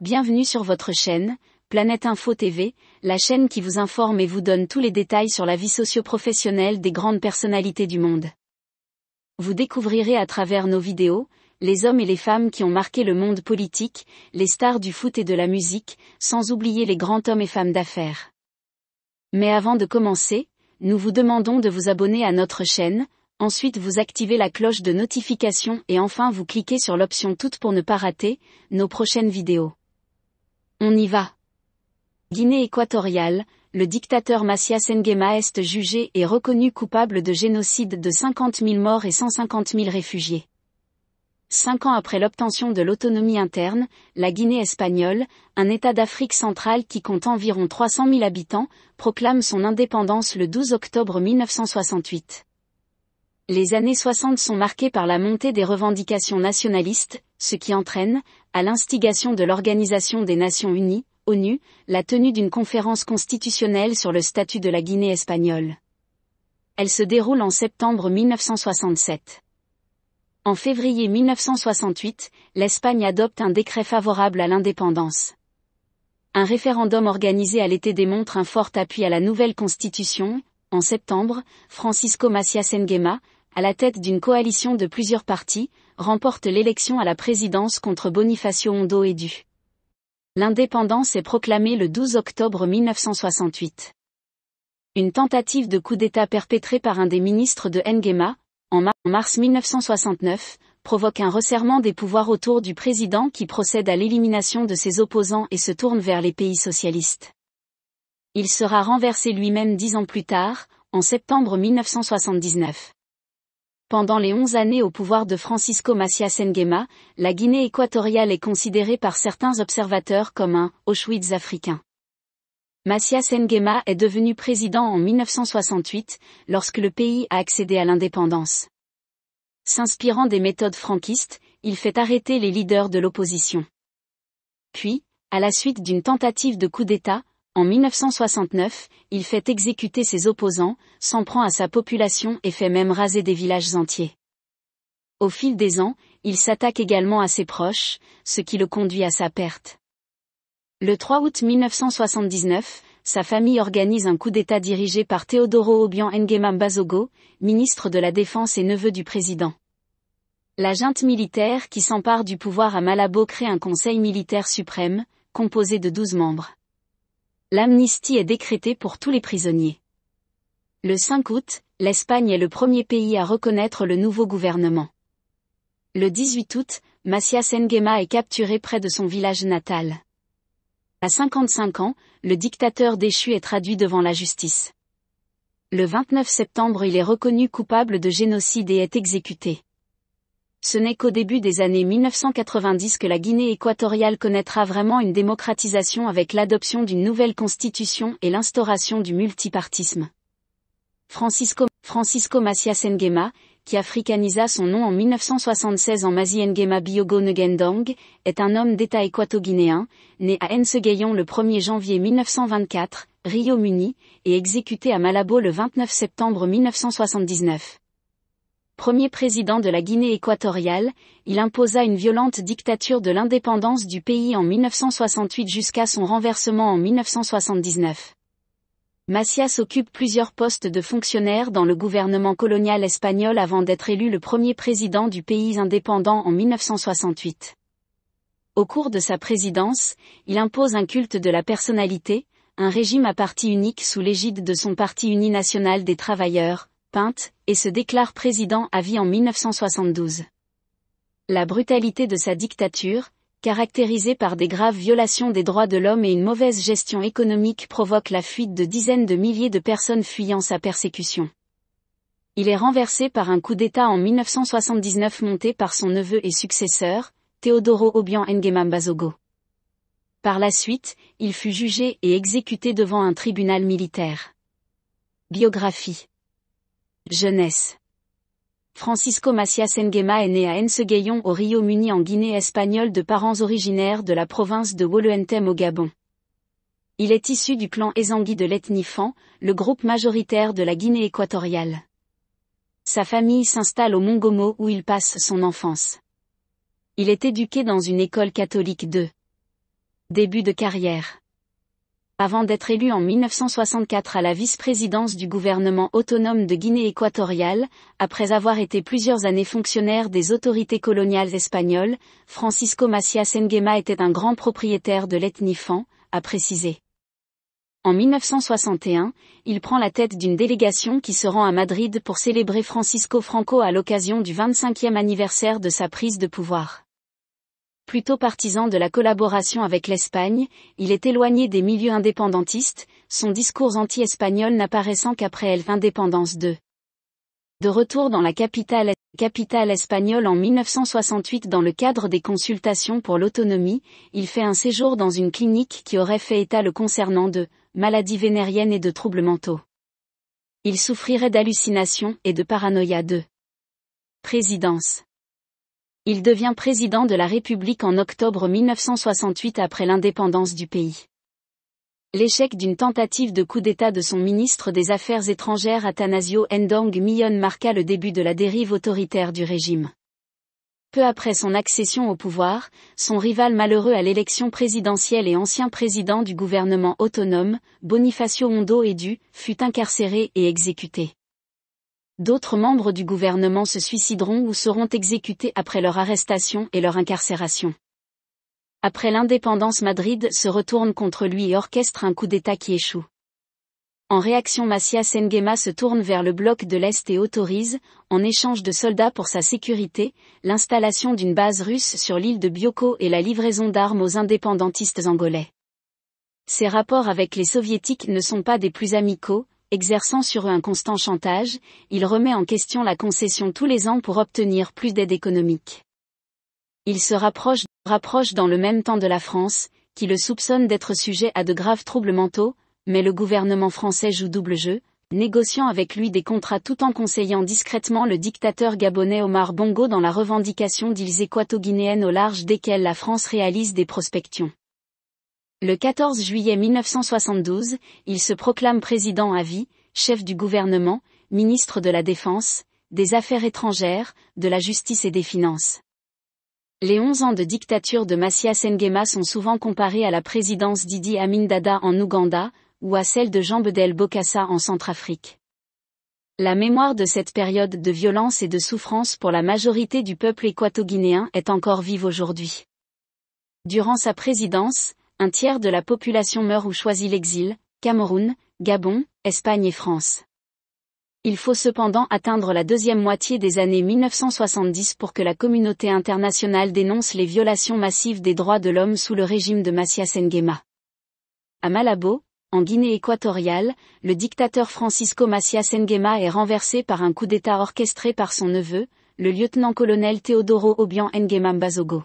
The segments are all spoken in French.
Bienvenue sur votre chaîne, Planète Info TV, la chaîne qui vous informe et vous donne tous les détails sur la vie socio-professionnelle des grandes personnalités du monde. Vous découvrirez à travers nos vidéos, les hommes et les femmes qui ont marqué le monde politique, les stars du foot et de la musique, sans oublier les grands hommes et femmes d'affaires. Mais avant de commencer, nous vous demandons de vous abonner à notre chaîne, ensuite vous activez la cloche de notification et enfin vous cliquez sur l'option toute pour ne pas rater nos prochaines vidéos. On y va. Guinée équatoriale, le dictateur Macias Nguema est jugé et reconnu coupable de génocide de 50 000 morts et 150 000 réfugiés. Cinq ans après l'obtention de l'autonomie interne, la Guinée espagnole, un État d'Afrique centrale qui compte environ 300 000 habitants, proclame son indépendance le 12 octobre 1968. Les années 60 sont marquées par la montée des revendications nationalistes, ce qui entraîne, à l'instigation de l'Organisation des Nations Unies, ONU, la tenue d'une conférence constitutionnelle sur le statut de la Guinée espagnole. Elle se déroule en septembre 1967. En février 1968, l'Espagne adopte un décret favorable à l'indépendance. Un référendum organisé à l'été démontre un fort appui à la nouvelle constitution. En septembre, Francisco Macias Nguema, à la tête d'une coalition de plusieurs partis, remporte l'élection à la présidence contre Bonifacio Hondo et du. L'indépendance est proclamée le 12 octobre 1968. Une tentative de coup d'État perpétrée par un des ministres de Ngema, en, en mars 1969, provoque un resserrement des pouvoirs autour du président qui procède à l'élimination de ses opposants et se tourne vers les pays socialistes. Il sera renversé lui-même dix ans plus tard, en septembre 1979. Pendant les 11 années au pouvoir de Francisco Macias Nguema, la Guinée équatoriale est considérée par certains observateurs comme un Auschwitz africain. Macias Nguema est devenu président en 1968, lorsque le pays a accédé à l'indépendance. S'inspirant des méthodes franquistes, il fait arrêter les leaders de l'opposition. Puis, à la suite d'une tentative de coup d'État, en 1969, il fait exécuter ses opposants, s'en prend à sa population et fait même raser des villages entiers. Au fil des ans, il s'attaque également à ses proches, ce qui le conduit à sa perte. Le 3 août 1979, sa famille organise un coup d'État dirigé par Teodoro Obiang Nguema Bazogo, ministre de la Défense et neveu du président. La junte militaire qui s'empare du pouvoir à Malabo crée un conseil militaire suprême, composé de douze membres l'amnistie est décrétée pour tous les prisonniers. Le 5 août, l'Espagne est le premier pays à reconnaître le nouveau gouvernement. Le 18 août, Macias Nguema est capturé près de son village natal. À 55 ans, le dictateur déchu est traduit devant la justice. Le 29 septembre il est reconnu coupable de génocide et est exécuté ce n'est qu'au début des années 1990 que la Guinée équatoriale connaîtra vraiment une démocratisation avec l'adoption d'une nouvelle constitution et l'instauration du multipartisme. Francisco, Francisco Macias Nguema, qui africanisa son nom en 1976 en Mazi Nguema Biogo Nguendong, est un homme d'État équato-guinéen, né à Nsegayon le 1er janvier 1924, Rio Muni, et exécuté à Malabo le 29 septembre 1979 premier président de la Guinée équatoriale, il imposa une violente dictature de l'indépendance du pays en 1968 jusqu'à son renversement en 1979. Macias occupe plusieurs postes de fonctionnaire dans le gouvernement colonial espagnol avant d'être élu le premier président du pays indépendant en 1968. Au cours de sa présidence, il impose un culte de la personnalité, un régime à parti unique sous l'égide de son Parti uni national des travailleurs, Peinte et se déclare président à vie en 1972. La brutalité de sa dictature, caractérisée par des graves violations des droits de l'homme et une mauvaise gestion économique provoque la fuite de dizaines de milliers de personnes fuyant sa persécution. Il est renversé par un coup d'État en 1979 monté par son neveu et successeur, Teodoro Obian Nguema Par la suite, il fut jugé et exécuté devant un tribunal militaire. Biographie Jeunesse. Francisco Macias Nguema est né à Ensegueillon au Rio-Muni en Guinée espagnole de parents originaires de la province de Woluentem au Gabon. Il est issu du clan Ezangui de l'ethnie Fan, le groupe majoritaire de la Guinée équatoriale. Sa famille s'installe au Mongomo où il passe son enfance. Il est éduqué dans une école catholique de début de carrière avant d'être élu en 1964 à la vice-présidence du gouvernement autonome de Guinée équatoriale, après avoir été plusieurs années fonctionnaire des autorités coloniales espagnoles, Francisco Macias Nguema était un grand propriétaire de l'ethnie Fan, a précisé. En 1961, il prend la tête d'une délégation qui se rend à Madrid pour célébrer Francisco Franco à l'occasion du 25e anniversaire de sa prise de pouvoir. Plutôt partisan de la collaboration avec l'Espagne, il est éloigné des milieux indépendantistes, son discours anti-espagnol n'apparaissant qu'après Elf Indépendance 2. De retour dans la capitale, capitale espagnole en 1968 dans le cadre des consultations pour l'autonomie, il fait un séjour dans une clinique qui aurait fait état le concernant de maladies vénériennes et de troubles mentaux. Il souffrirait d'hallucinations et de paranoïa de présidence. Il devient président de la République en octobre 1968 après l'indépendance du pays. L'échec d'une tentative de coup d'État de son ministre des Affaires étrangères Athanasio Ndong Myon marqua le début de la dérive autoritaire du régime. Peu après son accession au pouvoir, son rival malheureux à l'élection présidentielle et ancien président du gouvernement autonome, Bonifacio Ondo Edu, fut incarcéré et exécuté d'autres membres du gouvernement se suicideront ou seront exécutés après leur arrestation et leur incarcération. Après l'indépendance Madrid se retourne contre lui et orchestre un coup d'État qui échoue. En réaction Macias Nguema se tourne vers le bloc de l'Est et autorise, en échange de soldats pour sa sécurité, l'installation d'une base russe sur l'île de Bioko et la livraison d'armes aux indépendantistes angolais. Ses rapports avec les soviétiques ne sont pas des plus amicaux, exerçant sur eux un constant chantage, il remet en question la concession tous les ans pour obtenir plus d'aide économique. Il se rapproche, rapproche dans le même temps de la France, qui le soupçonne d'être sujet à de graves troubles mentaux, mais le gouvernement français joue double jeu, négociant avec lui des contrats tout en conseillant discrètement le dictateur gabonais Omar Bongo dans la revendication d'îles équato-guinéennes au large desquelles la France réalise des prospections. Le 14 juillet 1972, il se proclame président à vie, chef du gouvernement, ministre de la Défense, des Affaires étrangères, de la Justice et des Finances. Les 11 ans de dictature de Macias Nguema sont souvent comparés à la présidence d'Idi Amin Dada en Ouganda, ou à celle de Jean Bedel Bokassa en Centrafrique. La mémoire de cette période de violence et de souffrance pour la majorité du peuple équato-guinéen est encore vive aujourd'hui. Durant sa présidence, un tiers de la population meurt ou choisit l'exil, Cameroun, Gabon, Espagne et France. Il faut cependant atteindre la deuxième moitié des années 1970 pour que la communauté internationale dénonce les violations massives des droits de l'homme sous le régime de Macias Nguema. À Malabo, en Guinée équatoriale, le dictateur Francisco Macias Nguema est renversé par un coup d'État orchestré par son neveu, le lieutenant-colonel Teodoro Obian Nguema Mbazogo.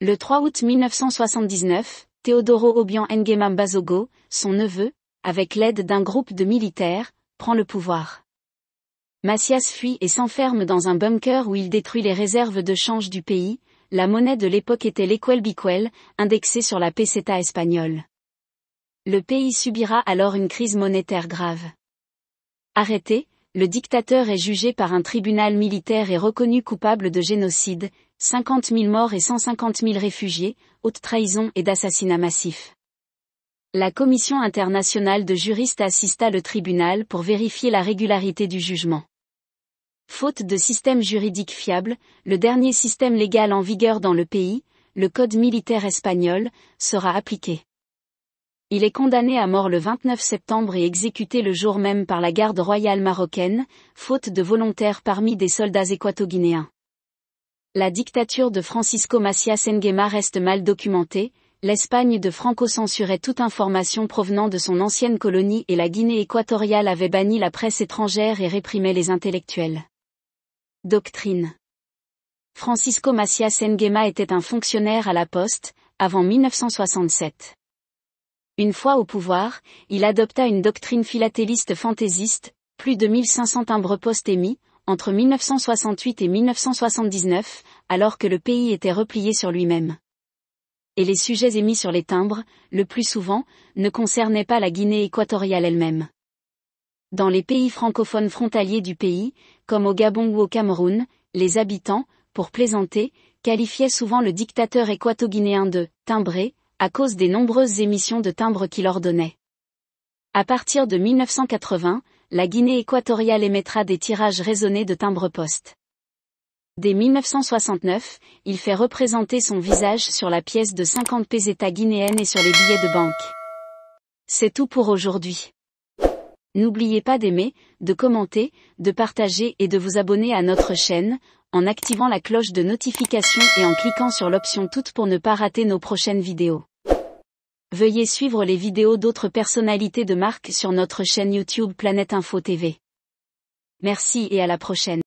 Le 3 août 1979, Teodoro Obian Nguema Bazogo, son neveu, avec l'aide d'un groupe de militaires, prend le pouvoir. Macias fuit et s'enferme dans un bunker où il détruit les réserves de change du pays, la monnaie de l'époque était l'Equel indexée sur la peseta espagnole. Le pays subira alors une crise monétaire grave. Arrêté, le dictateur est jugé par un tribunal militaire et reconnu coupable de génocide, 50 000 morts et 150 000 réfugiés, haute trahison et d'assassinats massifs. La commission internationale de juristes assista le tribunal pour vérifier la régularité du jugement. Faute de système juridique fiable, le dernier système légal en vigueur dans le pays, le Code militaire espagnol, sera appliqué. Il est condamné à mort le 29 septembre et exécuté le jour même par la garde royale marocaine, faute de volontaires parmi des soldats équatoguinéens. La dictature de Francisco Macias Nguema reste mal documentée, l'Espagne de Franco censurait toute information provenant de son ancienne colonie et la Guinée équatoriale avait banni la presse étrangère et réprimait les intellectuels. Doctrine Francisco Macias Nguema était un fonctionnaire à la poste, avant 1967. Une fois au pouvoir, il adopta une doctrine philatéliste fantaisiste, plus de 1500 timbres post émis, entre 1968 et 1979, alors que le pays était replié sur lui-même. Et les sujets émis sur les timbres, le plus souvent, ne concernaient pas la Guinée équatoriale elle-même. Dans les pays francophones frontaliers du pays, comme au Gabon ou au Cameroun, les habitants, pour plaisanter, qualifiaient souvent le dictateur équato-guinéen de timbré, à cause des nombreuses émissions de timbres qu'il ordonnait. À partir de 1980, la Guinée équatoriale émettra des tirages raisonnés de timbres-poste. Dès 1969, il fait représenter son visage sur la pièce de 50 pesetas guinéenne et sur les billets de banque. C'est tout pour aujourd'hui. N'oubliez pas d'aimer, de commenter, de partager et de vous abonner à notre chaîne, en activant la cloche de notification et en cliquant sur l'option toute pour ne pas rater nos prochaines vidéos. Veuillez suivre les vidéos d'autres personnalités de marque sur notre chaîne YouTube Planète Info TV. Merci et à la prochaine.